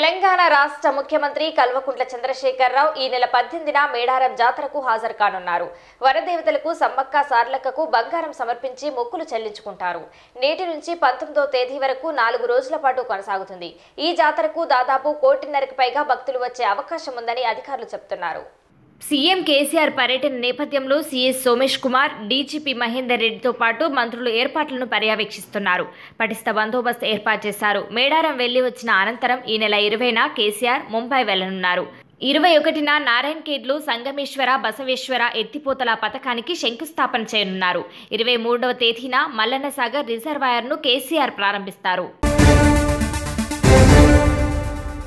తెలంగాణ రాష్ట్ర ముఖ్యమంత్రి కల్వకుంట్ల చంద్రశేఖరరావు ఈ నెల పద్దెనిమిదిన మేడారం జాతరకు హాజరు కానున్నారు వరదేవతలకు సమ్మక్క సార్లక్కకు బంగారం సమర్పించి మొక్కులు చెల్లించుకుంటారు నేటి నుంచి పంతొమ్మిదో తేదీ వరకు నాలుగు రోజుల పాటు కొనసాగుతుంది ఈ జాతరకు దాదాపు కోటిన్నరకు పైగా భక్తులు వచ్చే అవకాశం ఉందని అధికారులు చెబుతున్నారు సీఎం కేసీఆర్ పర్యటన నేపథ్యంలో సీఎస్ సోమేష్ కుమార్ డీజీపీ మహేందర్ రెడ్డితో పాటు మంత్రులు ఏర్పాట్లను పర్యవేక్షిస్తున్నారు పటిష్ట బందోబస్తు ఏర్పాటు చేశారు మేడారం వెళ్లి వచ్చిన అనంతరం ఈ నెల ఇరవైన కేసీఆర్ ముంబై వెళ్లనున్నారు ఇరవై ఒకటిన నారాయణ్ ఖేడ్లు సంగమేశ్వర బసవేశ్వర ఎత్తిపోతల పథకానికి శంకుస్థాపన చేయనున్నారు ఇరవై మూడవ తేదీన మల్లన్నసాగర్ రిజర్వాయర్ను కేసీఆర్ ప్రారంభిస్తారు